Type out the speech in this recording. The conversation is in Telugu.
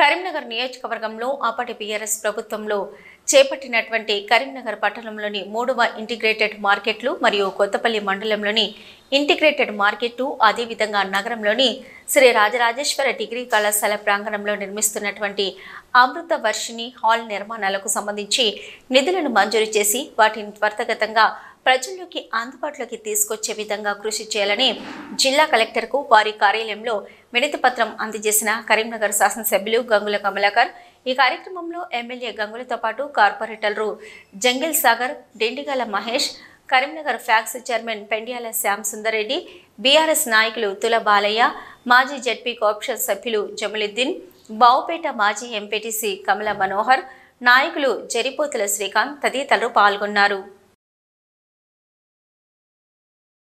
కరీంనగర్ నియోజకవర్గంలో అప్పటి బీఆర్ఎస్ ప్రభుత్వంలో చేపట్టినటువంటి కరీంనగర్ పట్టణంలోని మూడవ ఇంటిగ్రేటెడ్ మార్కెట్లు మరియు కొత్తపల్లి మండలంలోని ఇంటిగ్రేటెడ్ మార్కెట్ అదేవిధంగా నగరంలోని శ్రీ రాజరాజేశ్వర డిగ్రీ కళాశాల ప్రాంగణంలో నిర్మిస్తున్నటువంటి అమృత వర్షిణి హాల్ నిర్మాణాలకు సంబంధించి నిధులను మంజూరు చేసి వాటిని త్వరతగతంగా ప్రజల్లోకి అందుబాటులోకి తీసుకొచ్చే విధంగా కృషి చేయాలని జిల్లా కలెక్టర్కు వారి కార్యాలయంలో వినతిపత్రం పత్రం అందజేసిన కరీంనగర్ శాసనసభ్యులు గంగుల కమలాకర్ ఈ కార్యక్రమంలో ఎమ్మెల్యే గంగులతో పాటు కార్పొరేటర్లు జంగిల్ సాగర్ డెండిగాల మహేష్ కరీంనగర్ ఫ్యాక్స్ చైర్మన్ పెండియాల శ్యామ్ సుందరెడ్డి బీఆర్ఎస్ నాయకులు తుల బాలయ్య మాజీ జడ్పీ కోఆప్షన్ సభ్యులు జమలుద్దీన్ బావుపేట మాజీ ఎంపీటీసీ కమల మనోహర్ నాయకులు జరిపోతుల శ్రీకాంత్ తదితరులు పాల్గొన్నారు